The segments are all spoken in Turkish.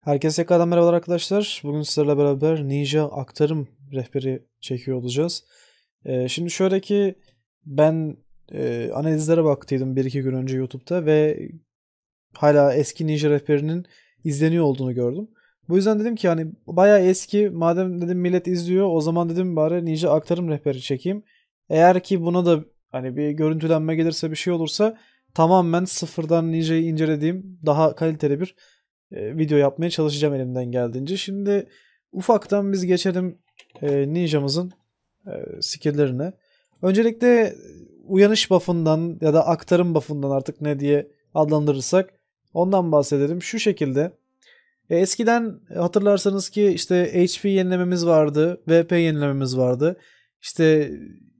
Herkese tekrardan merhabalar arkadaşlar. Bugün sizlerle beraber Ninja aktarım rehberi çekiyor olacağız. Ee, şimdi şöyle ki ben e, analizlere baktıydım 1-2 gün önce YouTube'da ve hala eski Ninja rehberinin izleniyor olduğunu gördüm. Bu yüzden dedim ki hani bayağı eski madem dedim millet izliyor o zaman dedim bari Ninja aktarım rehberi çekeyim. Eğer ki buna da hani bir görüntülenme gelirse bir şey olursa tamamen sıfırdan Ninja'yı incelediğim daha kaliteli bir e, video yapmaya çalışacağım elimden geldiğince. Şimdi ufaktan biz geçelim e, Ninja'mızın e, skill'lerine. Öncelikle uyanış buff'ından ya da aktarım buff'ından artık ne diye adlandırırsak ondan bahsedelim. Şu şekilde e, eskiden hatırlarsanız ki işte HP yenilememiz vardı, VP yenilememiz vardı. İşte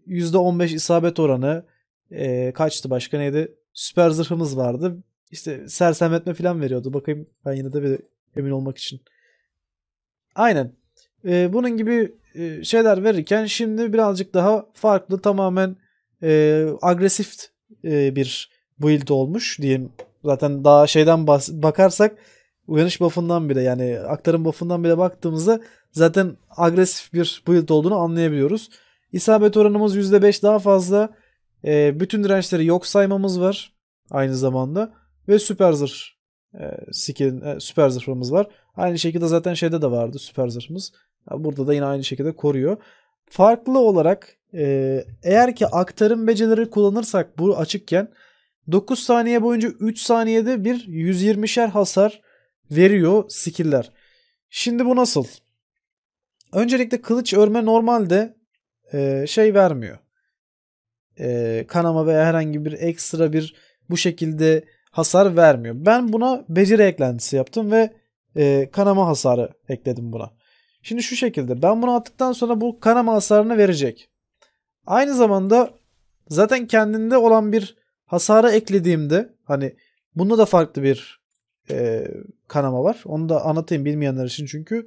%15 isabet oranı e, kaçtı başka neydi? Süper zırhımız vardı. İşte sersemletme falan veriyordu. Bakayım ben yine de bir emin olmak için. Aynen. E, bunun gibi e, şeyler verirken şimdi birazcık daha farklı tamamen e, agresif e, bir build olmuş diyeyim. Zaten daha şeyden bakarsak uyanış buff'ından bile yani aktarım buff'ından bile baktığımızda zaten agresif bir build olduğunu anlayabiliyoruz. İsabet oranımız %5 daha fazla. E, bütün dirençleri yok saymamız var aynı zamanda ve süper zırh e, skill, e, süper zırhımız var. Aynı şekilde zaten şeyde de vardı süper zırhımız. Burada da yine aynı şekilde koruyor. Farklı olarak e, eğer ki aktarım becerileri kullanırsak bu açıkken 9 saniye boyunca 3 saniyede bir 120'şer hasar veriyor skill'ler. Şimdi bu nasıl? Öncelikle kılıç örme normalde e, şey vermiyor. E, kanama veya herhangi bir ekstra bir bu şekilde hasar vermiyor. Ben buna beceri eklentisi yaptım ve e, kanama hasarı ekledim buna. Şimdi şu şekilde ben bunu attıktan sonra bu kanama hasarını verecek. Aynı zamanda zaten kendinde olan bir hasara eklediğimde hani bunda da farklı bir e, kanama var. Onu da anlatayım bilmeyenler için çünkü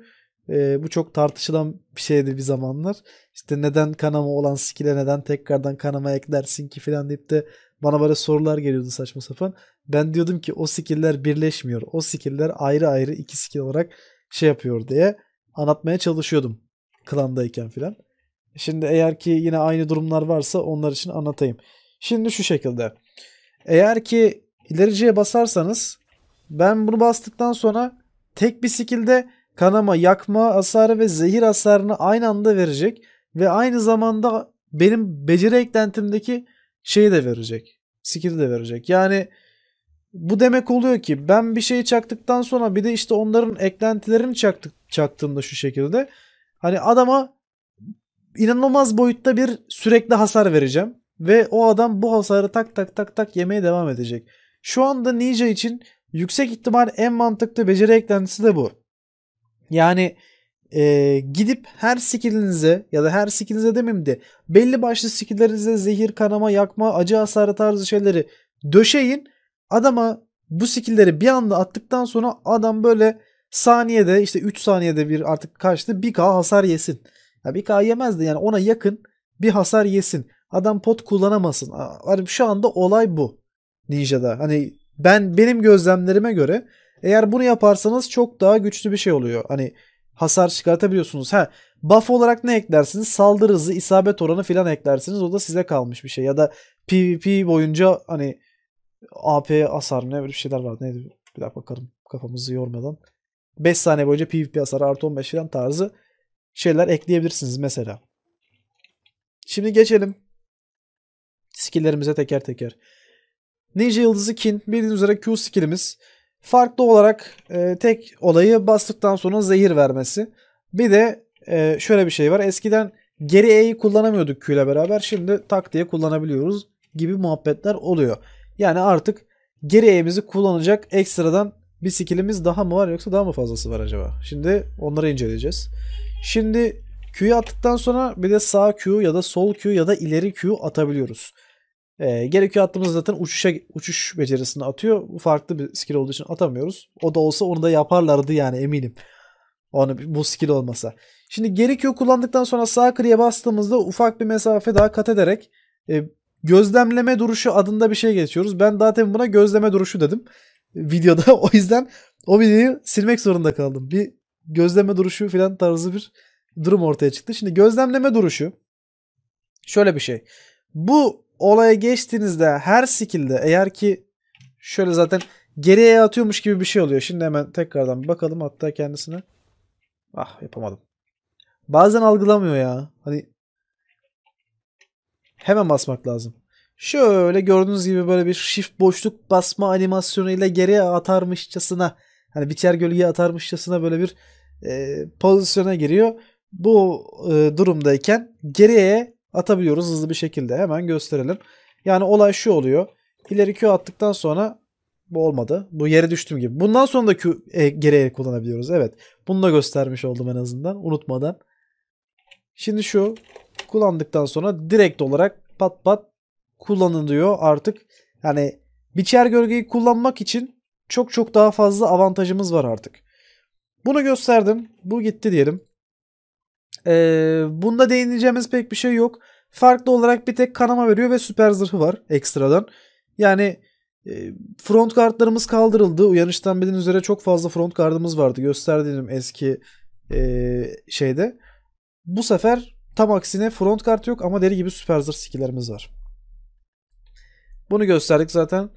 e, bu çok tartışılan bir şeydi bir zamanlar. İşte neden kanama olan skill'e neden tekrardan kanama eklersin ki filan deyip de bana böyle sorular geliyordu saçma sapan. Ben diyordum ki o skill'ler birleşmiyor. O skill'ler ayrı ayrı iki skill olarak şey yapıyor diye anlatmaya çalışıyordum klandayken filan. Şimdi eğer ki yine aynı durumlar varsa onlar için anlatayım. Şimdi şu şekilde. Eğer ki ilericiye basarsanız ben bunu bastıktan sonra tek bir skillde kanama, yakma hasarı ve zehir hasarını aynı anda verecek. Ve aynı zamanda benim beceri eklentimdeki şeyi de verecek. Skill'i de verecek. Yani bu demek oluyor ki ben bir şeyi çaktıktan sonra bir de işte onların eklentilerini çaktık, çaktığımda şu şekilde. Hani adama inanılmaz boyutta bir sürekli hasar vereceğim. Ve o adam bu hasarı tak tak tak tak yemeye devam edecek. Şu anda Ninja için Yüksek ihtimal en mantıklı beceri eklentisi de bu. Yani e, gidip her skillinize ya da her skillinize demeyeyim de belli başlı skilllerinize zehir, kanama, yakma, acı hasarı tarzı şeyleri döşeyin. Adama bu skillleri bir anda attıktan sonra adam böyle saniyede işte 3 saniyede bir artık kaçtı 1k hasar yesin. Ya 1k yemez yani ona yakın bir hasar yesin. Adam pot kullanamasın. Şu anda olay bu Ninja'da. Hani ben benim gözlemlerime göre eğer bunu yaparsanız çok daha güçlü bir şey oluyor. Hani hasar çıkartabiliyorsunuz. Ha buff olarak ne eklersiniz? Saldırı hızı, isabet oranı filan eklersiniz. O da size kalmış bir şey. Ya da PvP boyunca hani AP hasar ne böyle bir şeyler var. Neydi? Bir dakika bakalım kafamızı yormadan. 5 saniye boyunca PvP hasarı artı 15 filan tarzı şeyler ekleyebilirsiniz mesela. Şimdi geçelim skilllerimize teker teker. Ninja Yıldızı Kin bildiğiniz üzere Q skillimiz. Farklı olarak e, tek olayı bastıktan sonra zehir vermesi. Bir de e, şöyle bir şey var. Eskiden geri E'yi kullanamıyorduk Q ile beraber. Şimdi tak diye kullanabiliyoruz gibi muhabbetler oluyor. Yani artık geri E'mizi kullanacak ekstradan bir skillimiz daha mı var yoksa daha mı fazlası var acaba? Şimdi onları inceleyeceğiz. Şimdi Q'yu attıktan sonra bir de sağ Q ya da sol Q ya da ileri Q atabiliyoruz. E, gerekiyor attığımız zaten uçuşa uçuş becerisini atıyor. Bu Farklı bir skill olduğu için atamıyoruz. O da olsa onu da yaparlardı yani eminim. Onu bu skill olmasa. Şimdi gerekiyor kullandıktan sonra sağ kriye bastığımızda ufak bir mesafe daha kat ederek e, gözlemleme duruşu adında bir şey geçiyoruz. Ben zaten buna gözleme duruşu dedim videoda. o yüzden o videoyu silmek zorunda kaldım. Bir gözleme duruşu falan tarzı bir durum ortaya çıktı. Şimdi gözlemleme duruşu şöyle bir şey. Bu olaya geçtiğinizde her skill'de eğer ki şöyle zaten geriye atıyormuş gibi bir şey oluyor. Şimdi hemen tekrardan bir bakalım hatta kendisine. Ah yapamadım. Bazen algılamıyor ya. Hani hemen basmak lazım. Şöyle gördüğünüz gibi böyle bir shift boşluk basma animasyonuyla geriye atarmışçasına hani biter gölgeye atarmışçasına böyle bir e, pozisyona giriyor. Bu e, durumdayken geriye atabiliyoruz hızlı bir şekilde. Hemen gösterelim. Yani olay şu oluyor. İleri Q attıktan sonra bu olmadı. Bu yere düştüm gibi. Bundan sonra da Q e, geriye kullanabiliyoruz. Evet. Bunu da göstermiş oldum en azından. Unutmadan. Şimdi şu kullandıktan sonra direkt olarak pat pat kullanılıyor artık. Yani biçer gölgeyi kullanmak için çok çok daha fazla avantajımız var artık. Bunu gösterdim. Bu gitti diyelim. Ee, bunda değineceğimiz pek bir şey yok. Farklı olarak bir tek kanama veriyor ve süper zırhı var ekstradan. Yani e, front kartlarımız kaldırıldı. Uyanıştan bildiğiniz üzere çok fazla front kartımız vardı. Gösterdiğim eski e, şeyde. Bu sefer tam aksine front kart yok ama deri gibi süper zırh skillerimiz var. Bunu gösterdik zaten.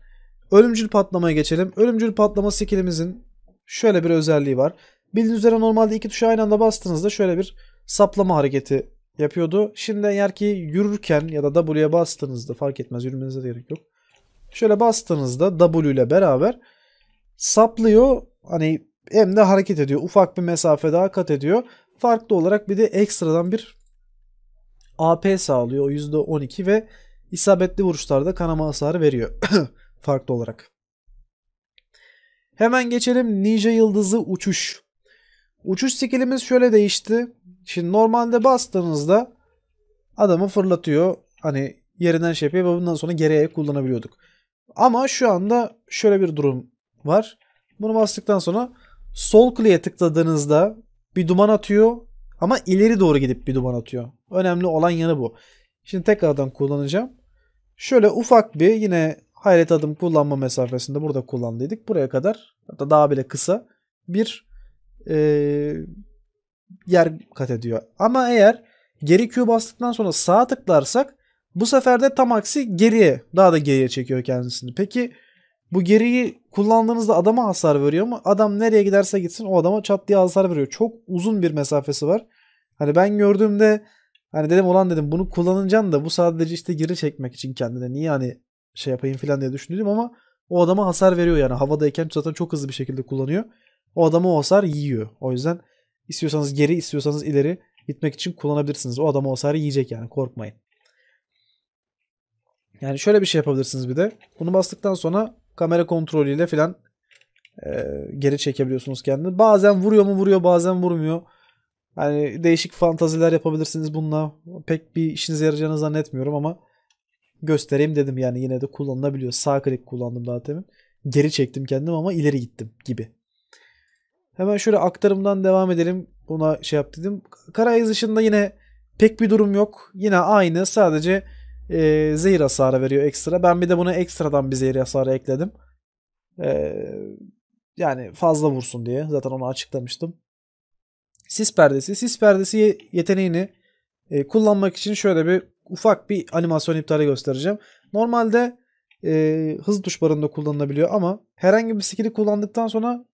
Ölümcül patlamaya geçelim. Ölümcül patlama skillimizin şöyle bir özelliği var. Bildiğiniz üzere normalde iki tuşa aynı anda bastığınızda şöyle bir saplama hareketi yapıyordu. Şimdi eğer ki yürürken ya da W'ye bastığınızda fark etmez yürümenize de gerek yok. Şöyle bastığınızda W ile beraber saplıyor. Hani hem de hareket ediyor. Ufak bir mesafe daha kat ediyor. Farklı olarak bir de ekstradan bir AP sağlıyor. O %12 ve isabetli vuruşlarda kanama hasarı veriyor. Farklı olarak. Hemen geçelim Ninja Yıldızı Uçuş. Uçuş skillimiz şöyle değişti. Şimdi normalde bastığınızda adamı fırlatıyor. Hani yerinden şey yapıyor ve bundan sonra geriye kullanabiliyorduk. Ama şu anda şöyle bir durum var. Bunu bastıktan sonra sol kliye tıkladığınızda bir duman atıyor ama ileri doğru gidip bir duman atıyor. Önemli olan yanı bu. Şimdi tekrardan kullanacağım. Şöyle ufak bir yine hayret adım kullanma mesafesinde burada kullandıydık. Buraya kadar hatta daha bile kısa bir e, yer kat ediyor. Ama eğer geri Q bastıktan sonra sağa tıklarsak bu sefer de tam aksi geriye daha da geriye çekiyor kendisini. Peki bu geriyi kullandığınızda adama hasar veriyor mu? Adam nereye giderse gitsin o adama çat diye hasar veriyor. Çok uzun bir mesafesi var. Hani ben gördüğümde hani dedim olan dedim bunu kullanacaksın da bu sadece işte geri çekmek için kendine niye hani şey yapayım filan diye düşündüm ama o adama hasar veriyor yani havadayken zaten çok hızlı bir şekilde kullanıyor. O adama o hasar yiyor. O yüzden istiyorsanız geri istiyorsanız ileri gitmek için kullanabilirsiniz. O adam o hasarı yiyecek yani korkmayın. Yani şöyle bir şey yapabilirsiniz bir de. Bunu bastıktan sonra kamera kontrolüyle filan e, geri çekebiliyorsunuz kendini. Bazen vuruyor mu vuruyor bazen vurmuyor. Yani değişik fantaziler yapabilirsiniz bununla. Pek bir işinize yarayacağını zannetmiyorum ama göstereyim dedim yani yine de kullanılabiliyor. Sağ klik kullandım daha temin. Geri çektim kendim ama ileri gittim gibi. Hemen şöyle aktarımdan devam edelim. Buna şey yap dedim. Karayaz dışında yine pek bir durum yok. Yine aynı sadece e, zehir hasarı veriyor ekstra. Ben bir de buna ekstradan bir zehir hasarı ekledim. E, yani fazla vursun diye. Zaten onu açıklamıştım. Sis perdesi. Sis perdesi yeteneğini e, kullanmak için şöyle bir ufak bir animasyon iptali göstereceğim. Normalde e, hız tuş barında kullanılabiliyor ama herhangi bir skill'i kullandıktan sonra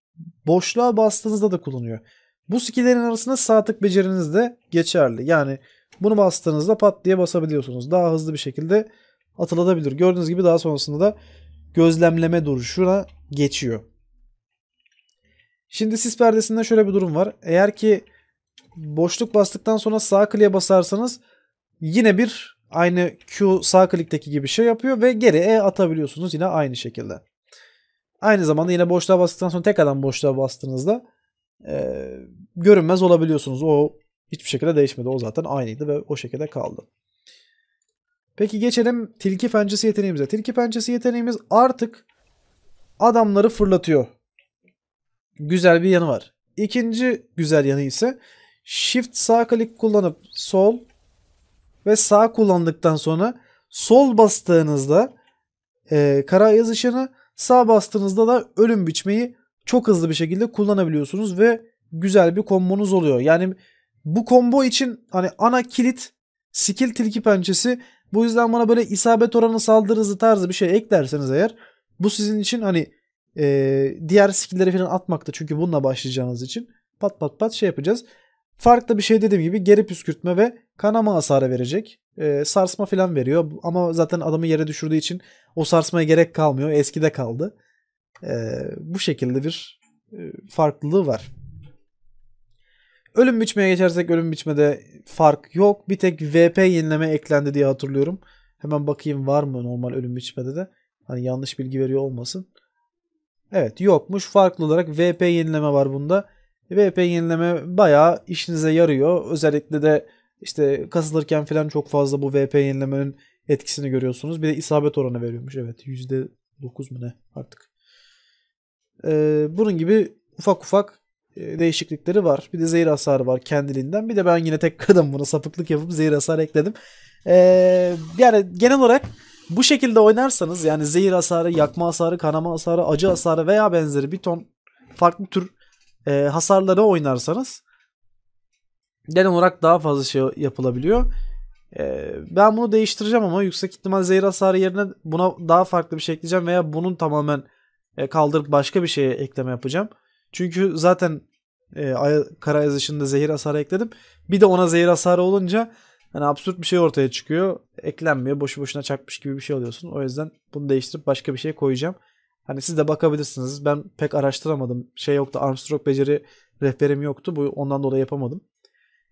boşluğa bastığınızda da kullanıyor. Bu skill'lerin arasında sağ tık beceriniz de geçerli. Yani bunu bastığınızda pat diye basabiliyorsunuz. Daha hızlı bir şekilde atılabilir. Gördüğünüz gibi daha sonrasında da gözlemleme duruşuna geçiyor. Şimdi sis perdesinde şöyle bir durum var. Eğer ki boşluk bastıktan sonra sağ kliye basarsanız yine bir aynı Q sağ klikteki gibi şey yapıyor ve geri E atabiliyorsunuz yine aynı şekilde. Aynı zamanda yine boşluğa bastıktan sonra tek adam boşluğa bastığınızda e, görünmez olabiliyorsunuz. O hiçbir şekilde değişmedi. O zaten aynıydı ve o şekilde kaldı. Peki geçelim tilki pençesi yeteneğimize. Tilki pençesi yeteneğimiz artık adamları fırlatıyor. Güzel bir yanı var. İkinci güzel yanı ise shift sağ klik kullanıp sol ve sağ kullandıktan sonra sol bastığınızda e, kara yazışını Sağ bastığınızda da ölüm biçmeyi çok hızlı bir şekilde kullanabiliyorsunuz ve güzel bir kombonuz oluyor. Yani bu combo için hani ana kilit skill tilki pençesi bu yüzden bana böyle isabet oranı saldırı hızı tarzı bir şey eklerseniz eğer bu sizin için hani e, diğer skillleri falan atmakta çünkü bununla başlayacağınız için pat pat pat şey yapacağız. Farklı bir şey dediğim gibi geri püskürtme ve kanama hasarı verecek. E, sarsma falan veriyor ama zaten adamı yere düşürdüğü için o sarsmaya gerek kalmıyor. Eskide kaldı. E, bu şekilde bir e, farklılığı var. Ölüm biçmeye geçersek ölüm biçmede fark yok. Bir tek VP yenileme eklendi diye hatırlıyorum. Hemen bakayım var mı normal ölüm biçmede de. Hani yanlış bilgi veriyor olmasın. Evet yokmuş. Farklı olarak VP yenileme var bunda. VP yenileme bayağı işinize yarıyor. Özellikle de işte kasılırken falan çok fazla bu VP yenilemenin etkisini görüyorsunuz. Bir de isabet oranı veriyormuş. Evet %9 mu ne artık. Ee, bunun gibi ufak ufak e, değişiklikleri var. Bir de zehir hasarı var kendiliğinden. Bir de ben yine tekrardan bunu sapıklık yapıp zehir hasarı ekledim. Ee, yani genel olarak bu şekilde oynarsanız yani zehir hasarı, yakma hasarı, kanama hasarı, acı hasarı veya benzeri bir ton farklı tür e, hasarları oynarsanız genel olarak daha fazla şey yapılabiliyor. E, ben bunu değiştireceğim ama yüksek ihtimal zehir hasarı yerine buna daha farklı bir şey ekleyeceğim veya bunun tamamen e, kaldırıp başka bir şeye ekleme yapacağım. Çünkü zaten e, kara yazışında zehir hasarı ekledim. Bir de ona zehir hasarı olunca yani absürt bir şey ortaya çıkıyor. Eklenmiyor. Boşu boşuna çakmış gibi bir şey alıyorsun. O yüzden bunu değiştirip başka bir şey koyacağım. Hani siz de bakabilirsiniz. Ben pek araştıramadım. Şey yoktu. Armstrong beceri rehberim yoktu. Bu ondan dolayı yapamadım.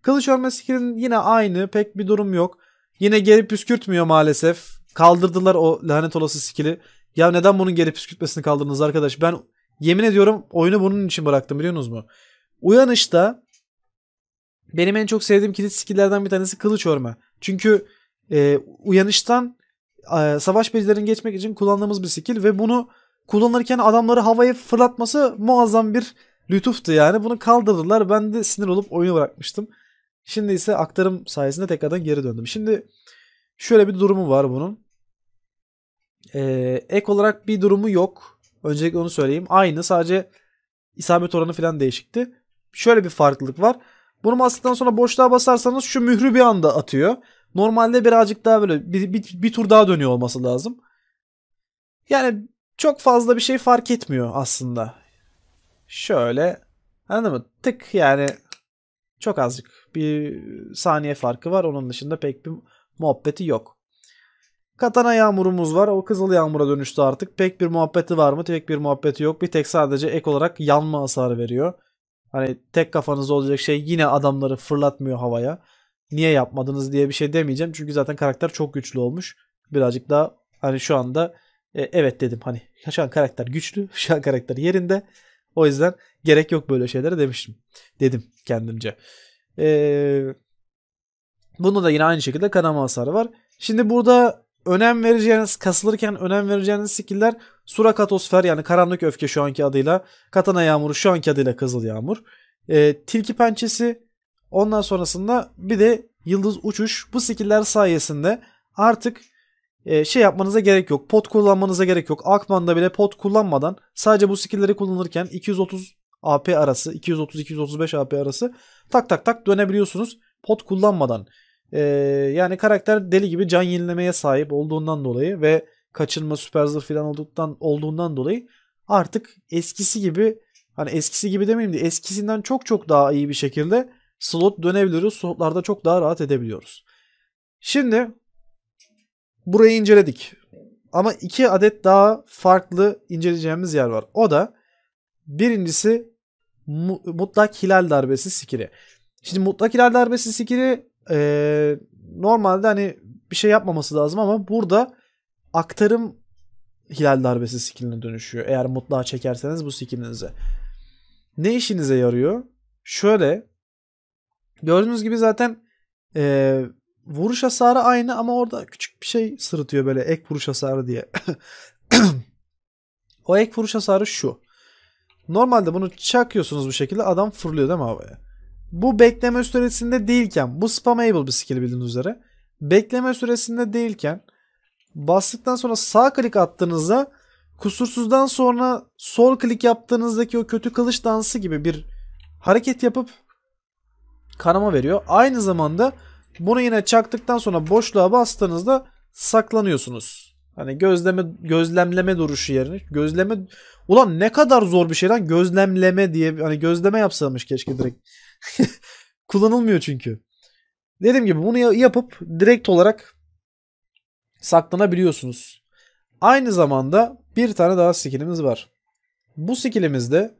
Kılıç örme skill'in yine aynı. Pek bir durum yok. Yine geri püskürtmüyor maalesef. Kaldırdılar o lanet olası skill'i. Ya neden bunun geri püskürtmesini kaldırdınız arkadaş? Ben yemin ediyorum oyunu bunun için bıraktım biliyorsunuz mu? Uyanışta benim en çok sevdiğim kilit skill'lerden bir tanesi kılıç örme. Çünkü e, uyanıştan e, savaş becerilerini geçmek için kullandığımız bir skill ve bunu kullanırken adamları havaya fırlatması muazzam bir lütuftu yani. Bunu kaldırdılar. Ben de sinir olup oyunu bırakmıştım. Şimdi ise aktarım sayesinde tekrardan geri döndüm. Şimdi şöyle bir durumu var bunun. Ee, ek olarak bir durumu yok. Öncelikle onu söyleyeyim. Aynı sadece isabet oranı falan değişikti. Şöyle bir farklılık var. Bunu bastıktan sonra boşluğa basarsanız şu mührü bir anda atıyor. Normalde birazcık daha böyle bir, bir, bir tur daha dönüyor olması lazım. Yani çok fazla bir şey fark etmiyor aslında. Şöyle anladın mı? Tık yani çok azıcık bir saniye farkı var. Onun dışında pek bir muhabbeti yok. Katana yağmurumuz var. O kızıl yağmura dönüştü artık. Pek bir muhabbeti var mı? Pek bir muhabbeti yok. Bir tek sadece ek olarak yanma hasarı veriyor. Hani tek kafanızda olacak şey yine adamları fırlatmıyor havaya. Niye yapmadınız diye bir şey demeyeceğim. Çünkü zaten karakter çok güçlü olmuş. Birazcık daha hani şu anda e, evet dedim hani şu an karakter güçlü, şu an karakter yerinde. O yüzden gerek yok böyle şeylere demiştim. Dedim kendimce. E, bunda da yine aynı şekilde kanama hasarı var. Şimdi burada önem vereceğiniz, kasılırken önem vereceğiniz skiller Surakatosfer yani karanlık öfke şu anki adıyla, Katana Yağmuru şu anki adıyla Kızıl Yağmur, e, Tilki Pençesi ondan sonrasında bir de Yıldız Uçuş bu skiller sayesinde artık ee, şey yapmanıza gerek yok. Pot kullanmanıza gerek yok. Akman'da bile pot kullanmadan sadece bu skill'leri kullanırken 230 AP arası 230-235 AP arası tak tak tak dönebiliyorsunuz pot kullanmadan. Ee, yani karakter deli gibi can yenilemeye sahip olduğundan dolayı ve kaçınma süper zırh falan olduktan, olduğundan dolayı artık eskisi gibi hani eskisi gibi demeyeyim de eskisinden çok çok daha iyi bir şekilde slot dönebiliyoruz. Slotlarda çok daha rahat edebiliyoruz. Şimdi burayı inceledik. Ama iki adet daha farklı inceleyeceğimiz yer var. O da birincisi mutlak hilal darbesi sikiri. Şimdi mutlak hilal darbesi sikiri e, normalde hani bir şey yapmaması lazım ama burada aktarım hilal darbesi skilline dönüşüyor. Eğer mutlağa çekerseniz bu skillinizi. Ne işinize yarıyor? Şöyle gördüğünüz gibi zaten e, vuruş hasarı aynı ama orada küçük bir şey sırıtıyor böyle ek vuruş hasarı diye. o ek vuruş hasarı şu. Normalde bunu çakıyorsunuz bu şekilde adam fırlıyor değil mi havaya? Bu bekleme süresinde değilken bu spamable bir skill bildiğiniz üzere. Bekleme süresinde değilken bastıktan sonra sağ klik attığınızda kusursuzdan sonra sol klik yaptığınızdaki o kötü kılıç dansı gibi bir hareket yapıp kanama veriyor. Aynı zamanda bunu yine çaktıktan sonra boşluğa bastığınızda saklanıyorsunuz. Hani gözleme gözlemleme duruşu yerine gözleme ulan ne kadar zor bir şey lan gözlemleme diye hani gözleme yapsamış keşke direkt. Kullanılmıyor çünkü. Dediğim gibi bunu yapıp direkt olarak saklanabiliyorsunuz. Aynı zamanda bir tane daha skillimiz var. Bu skillimizde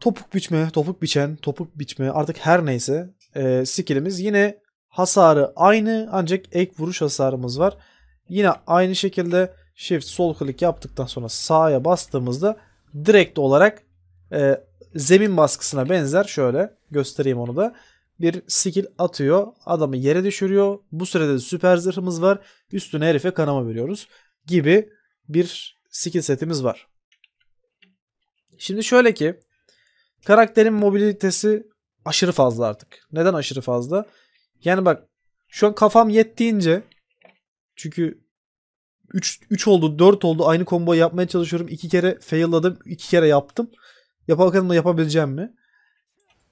topuk biçme, topuk biçen, topuk biçme artık her neyse e, skillimiz. Yine hasarı aynı ancak ek vuruş hasarımız var. Yine aynı şekilde shift sol klik yaptıktan sonra sağa bastığımızda direkt olarak e, zemin baskısına benzer şöyle göstereyim onu da bir skill atıyor. Adamı yere düşürüyor. Bu sürede süper zırhımız var. Üstüne herife kanama veriyoruz gibi bir skill setimiz var. Şimdi şöyle ki karakterin mobilitesi aşırı fazla artık. Neden aşırı fazla? Yani bak şu an kafam yettiğince çünkü 3 3 oldu, 4 oldu. Aynı combo yapmaya çalışıyorum. 2 kere failladım, 2 kere yaptım. Yap da yapabileceğim mi?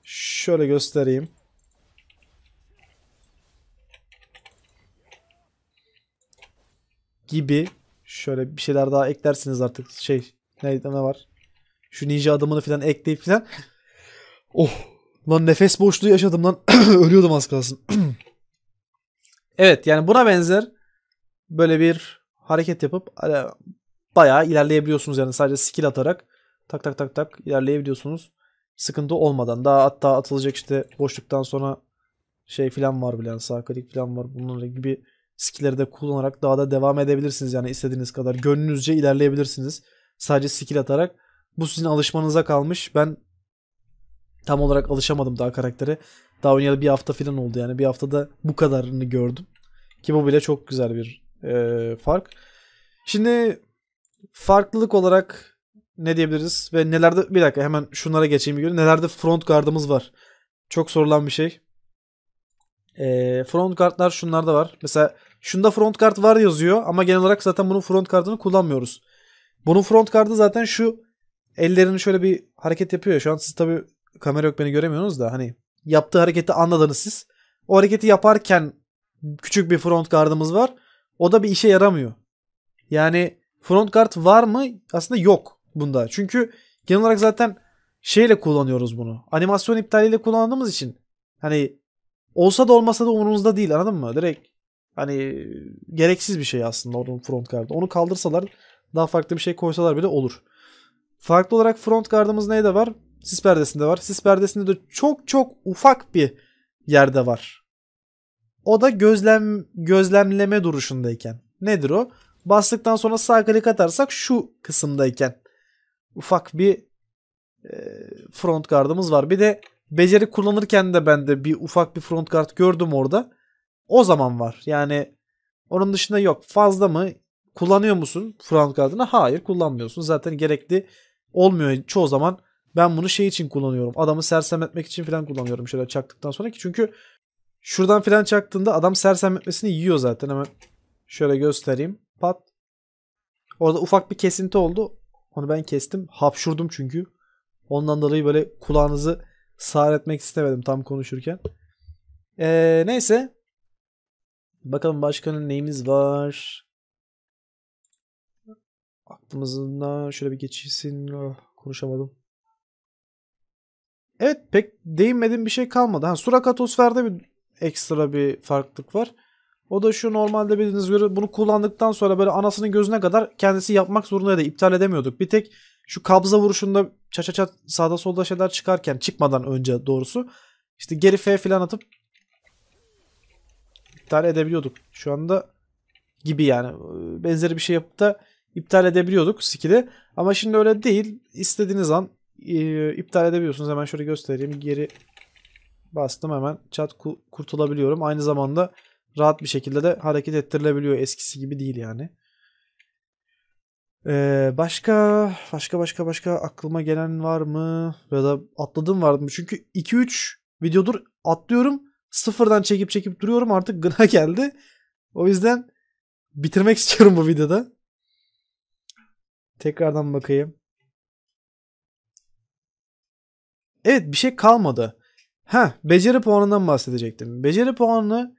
Şöyle göstereyim. Gibi şöyle bir şeyler daha eklersiniz artık. Şey, ne, ne var? Şu ninja adamını falan ekleyip falan. Oh Lan nefes boşluğu yaşadım lan. Ölüyordum az kalsın. evet yani buna benzer böyle bir hareket yapıp bayağı ilerleyebiliyorsunuz yani sadece skill atarak tak tak tak tak ilerleyebiliyorsunuz. Sıkıntı olmadan daha hatta atılacak işte boşluktan sonra şey filan var bilen sağ klik filan var bunlar gibi skill'leri de kullanarak daha da devam edebilirsiniz yani istediğiniz kadar gönlünüzce ilerleyebilirsiniz. Sadece skill atarak bu sizin alışmanıza kalmış. Ben tam olarak alışamadım daha karaktere. Daha oynayalı bir hafta falan oldu yani. Bir haftada bu kadarını gördüm. Ki bu bile çok güzel bir e, fark. Şimdi farklılık olarak ne diyebiliriz? Ve nelerde bir dakika hemen şunlara geçeyim bir gün. Nelerde front guardımız var. Çok sorulan bir şey. E, front guardlar şunlarda var. Mesela şunda front guard var yazıyor ama genel olarak zaten bunun front guardını kullanmıyoruz. Bunun front guardı zaten şu ellerini şöyle bir hareket yapıyor. Şu an siz tabii kamera yok beni göremiyorsunuz da hani yaptığı hareketi anladınız siz. O hareketi yaparken küçük bir front guardımız var. O da bir işe yaramıyor. Yani front guard var mı? Aslında yok bunda. Çünkü genel olarak zaten şeyle kullanıyoruz bunu. Animasyon iptaliyle kullandığımız için hani olsa da olmasa da umurumuzda değil anladın mı? Direkt hani gereksiz bir şey aslında onun front guardı. Onu kaldırsalar daha farklı bir şey koysalar bile olur. Farklı olarak front guardımız neyde var? Sis perdesinde var. Sis perdesinde de çok çok ufak bir yerde var. O da gözlem gözlemleme duruşundayken. Nedir o? Bastıktan sonra sağ klik atarsak şu kısımdayken ufak bir e, front guardımız var. Bir de beceri kullanırken de ben de bir ufak bir front guard gördüm orada. O zaman var. Yani onun dışında yok. Fazla mı? Kullanıyor musun front guardını? Hayır kullanmıyorsun. Zaten gerekli olmuyor çoğu zaman ben bunu şey için kullanıyorum. Adamı sersem etmek için falan kullanıyorum şöyle çaktıktan sonraki. çünkü şuradan falan çaktığında adam sersem etmesini yiyor zaten. Hemen şöyle göstereyim. Pat. Orada ufak bir kesinti oldu. Onu ben kestim. Hapşurdum çünkü. Ondan dolayı böyle kulağınızı sağır etmek istemedim tam konuşurken. Ee, neyse. Bakalım başkanın neyimiz var. Aklımızdan şöyle bir geçilsin. Oh, konuşamadım. Evet pek değinmediğim bir şey kalmadı. Ha, surakatosferde bir ekstra bir farklılık var. O da şu normalde bildiğiniz göre bunu kullandıktan sonra böyle anasının gözüne kadar kendisi yapmak zorundaydı. iptal edemiyorduk. Bir tek şu kabza vuruşunda çaça çat sağda solda şeyler çıkarken çıkmadan önce doğrusu işte geri F falan atıp iptal edebiliyorduk. Şu anda gibi yani benzeri bir şey yapıp da iptal edebiliyorduk skill'i. Ama şimdi öyle değil. İstediğiniz an e, iptal edebiliyorsunuz. Hemen şöyle göstereyim. Geri bastım hemen chat ku kurtulabiliyorum. Aynı zamanda rahat bir şekilde de hareket ettirilebiliyor. Eskisi gibi değil yani. Ee, başka başka başka başka aklıma gelen var mı? Ya da atladığım var mı? Çünkü 2-3 videodur atlıyorum. Sıfırdan çekip çekip duruyorum. Artık gına geldi. O yüzden bitirmek istiyorum bu videoda. Tekrardan bakayım. Evet bir şey kalmadı. Ha beceri puanından bahsedecektim. Beceri puanı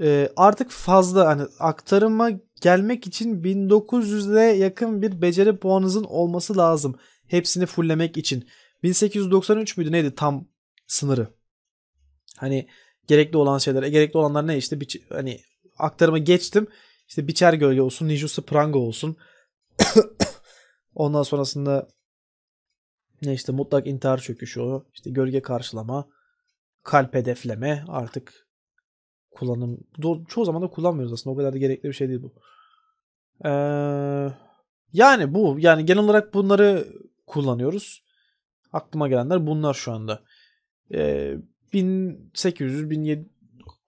e, artık fazla hani aktarıma gelmek için 1900'e yakın bir beceri puanınızın olması lazım. Hepsini fulllemek için. 1893 müydü neydi tam sınırı? Hani gerekli olan şeyler. E, gerekli olanlar ne işte bir, hani aktarıma geçtim. İşte biçer gölge olsun, Nijusu Prango olsun. Ondan sonrasında ne işte mutlak intihar çöküşü, işte gölge karşılama, kalp hedefleme artık kullanım. Çoğu zaman da kullanmıyoruz aslında. O kadar da gerekli bir şey değil bu. Ee, yani bu. Yani genel olarak bunları kullanıyoruz. Aklıma gelenler bunlar şu anda. Ee, 1800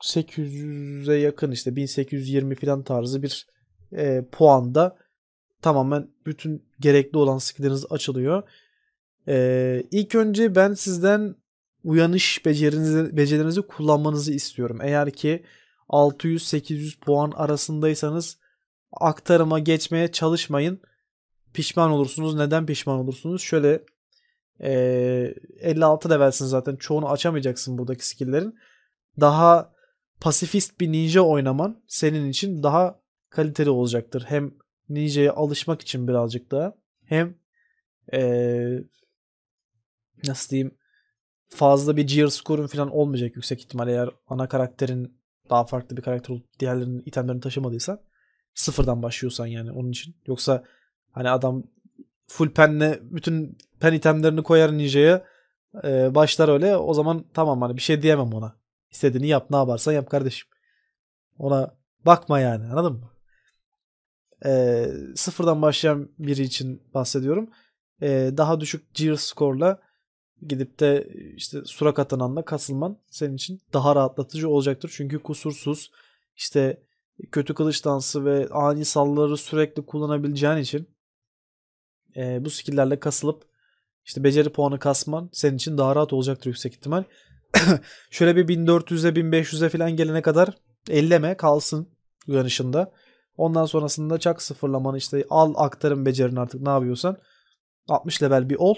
1800'e yakın işte 1820 falan tarzı bir e, puanda tamamen bütün gerekli olan skillleriniz açılıyor. Ee, ilk önce ben sizden uyanış becerinizi, becerilerinizi kullanmanızı istiyorum. Eğer ki 600-800 puan arasındaysanız aktarıma geçmeye çalışmayın. Pişman olursunuz. Neden pişman olursunuz? Şöyle e, 56 levelsin zaten. Çoğunu açamayacaksın buradaki skilllerin. Daha pasifist bir ninja oynaman senin için daha kaliteli olacaktır. Hem ninja'ya alışmak için birazcık daha hem e, nasıl diyeyim fazla bir gear score'un falan olmayacak yüksek ihtimal eğer ana karakterin daha farklı bir karakter olup diğerlerinin itemlerini taşımadıysa sıfırdan başlıyorsan yani onun için. Yoksa hani adam full penle bütün pen itemlerini koyar ninja'ya e, başlar öyle o zaman tamam hani bir şey diyemem ona. İstediğini yap ne yaparsan yap kardeşim. Ona bakma yani anladın mı? E, sıfırdan başlayan biri için bahsediyorum. E, daha düşük gear score'la gidip de işte sura katananda kasılman senin için daha rahatlatıcı olacaktır. Çünkü kusursuz işte kötü kılıç dansı ve ani salları sürekli kullanabileceğin için e, bu skilllerle kasılıp işte beceri puanı kasman senin için daha rahat olacaktır yüksek ihtimal. Şöyle bir 1400'e 1500'e falan gelene kadar elleme kalsın uyanışında. Ondan sonrasında çak sıfırlamanı işte al aktarım becerini artık ne yapıyorsan 60 level bir ol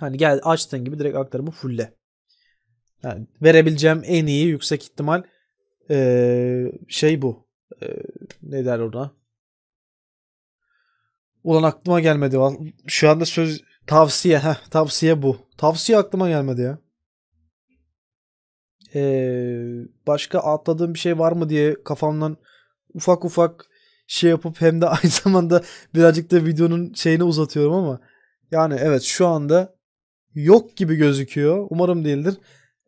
Hani gel açtığın gibi direkt aktarımı fulle. Yani verebileceğim en iyi yüksek ihtimal ee, şey bu. E, ne der ona? Ulan aklıma gelmedi. Şu anda söz tavsiye. Heh, tavsiye bu. Tavsiye aklıma gelmedi ya. Ee, başka atladığım bir şey var mı diye kafamdan ufak ufak şey yapıp hem de aynı zamanda birazcık da videonun şeyini uzatıyorum ama yani evet şu anda yok gibi gözüküyor. Umarım değildir.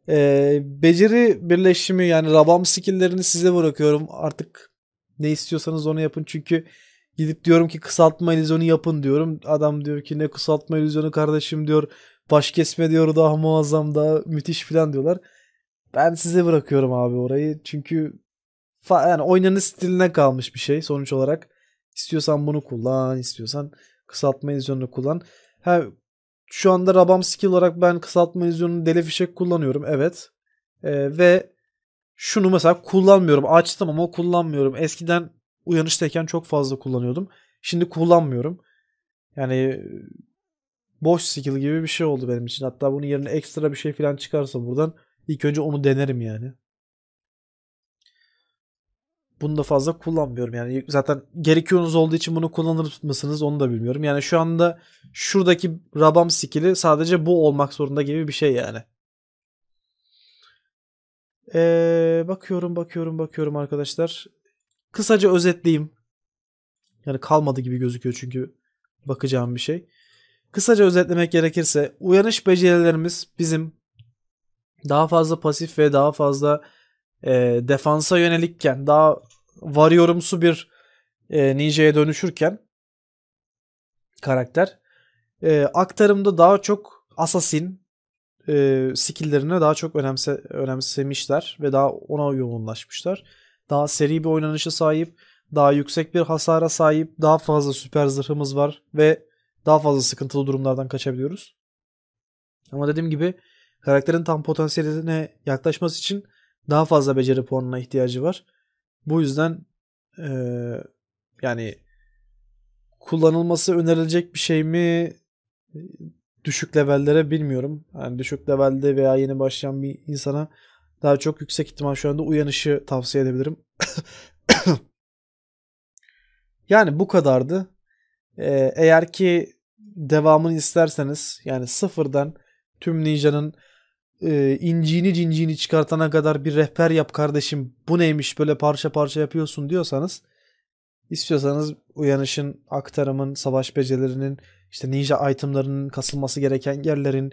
Ee, beceri birleşimi yani rabam skilllerini size bırakıyorum. Artık ne istiyorsanız onu yapın. Çünkü gidip diyorum ki kısaltma illüzyonu yapın diyorum. Adam diyor ki ne kısaltma illüzyonu kardeşim diyor. Baş kesme diyor daha muazzam daha müthiş falan diyorlar. Ben size bırakıyorum abi orayı. Çünkü yani oynanış stiline kalmış bir şey sonuç olarak. İstiyorsan bunu kullan, istiyorsan kısaltma illüzyonunu kullan. Ha, şu anda Rabam skill olarak ben kısaltma illüzyonunu deli fişek kullanıyorum. Evet. Ee, ve şunu mesela kullanmıyorum. Açtım ama kullanmıyorum. Eskiden uyanıştayken çok fazla kullanıyordum. Şimdi kullanmıyorum. Yani boş skill gibi bir şey oldu benim için. Hatta bunun yerine ekstra bir şey falan çıkarsa buradan ilk önce onu denerim yani bunu da fazla kullanmıyorum. Yani zaten gerekiyorunuz olduğu için bunu kullanır mısınız onu da bilmiyorum. Yani şu anda şuradaki Rabam skill'i sadece bu olmak zorunda gibi bir şey yani. Ee, bakıyorum bakıyorum bakıyorum arkadaşlar. Kısaca özetleyeyim. Yani kalmadı gibi gözüküyor çünkü bakacağım bir şey. Kısaca özetlemek gerekirse uyanış becerilerimiz bizim daha fazla pasif ve daha fazla e, defansa yönelikken daha varıyorumsu bir e, Ninja'ya dönüşürken karakter e, aktarımda daha çok Assassin e, skilllerine daha çok önemse, önemsemişler ve daha ona yoğunlaşmışlar. Daha seri bir oynanışa sahip, daha yüksek bir hasara sahip, daha fazla süper zırhımız var ve daha fazla sıkıntılı durumlardan kaçabiliyoruz. Ama dediğim gibi karakterin tam potansiyeline yaklaşması için daha fazla beceri puanına ihtiyacı var. Bu yüzden e, yani kullanılması önerilecek bir şey mi düşük levellere bilmiyorum. Yani düşük levelde veya yeni başlayan bir insana daha çok yüksek ihtimal şu anda uyanışı tavsiye edebilirim. yani bu kadardı. Ee, eğer ki devamını isterseniz yani sıfırdan tüm Ninja'nın e, inciğini cinciğini çıkartana kadar bir rehber yap kardeşim bu neymiş böyle parça parça yapıyorsun diyorsanız istiyorsanız uyanışın, aktarımın, savaş becerilerinin, işte ninja itemlarının kasılması gereken yerlerin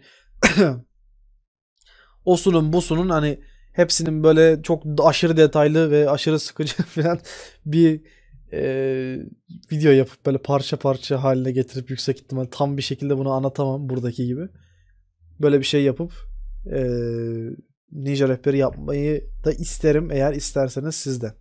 osunun busunun hani hepsinin böyle çok aşırı detaylı ve aşırı sıkıcı falan bir e, video yapıp böyle parça parça haline getirip yüksek ihtimal tam bir şekilde bunu anlatamam buradaki gibi. Böyle bir şey yapıp e, Ninja Rehberi yapmayı da isterim eğer isterseniz sizden.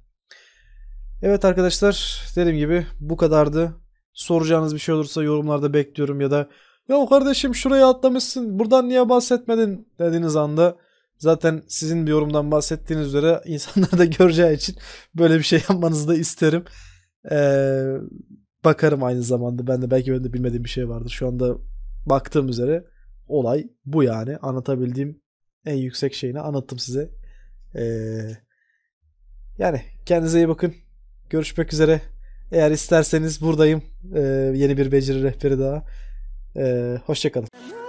Evet arkadaşlar dediğim gibi bu kadardı. Soracağınız bir şey olursa yorumlarda bekliyorum ya da ya kardeşim şuraya atlamışsın buradan niye bahsetmedin dediğiniz anda zaten sizin bir yorumdan bahsettiğiniz üzere insanlar da göreceği için böyle bir şey yapmanızı da isterim. Ee, bakarım aynı zamanda ben de belki ben de bilmediğim bir şey vardır şu anda baktığım üzere. Olay bu yani. Anlatabildiğim en yüksek şeyini anlattım size. Ee, yani kendinize iyi bakın. Görüşmek üzere. Eğer isterseniz buradayım. Ee, yeni bir beceri rehberi daha. Ee, hoşçakalın.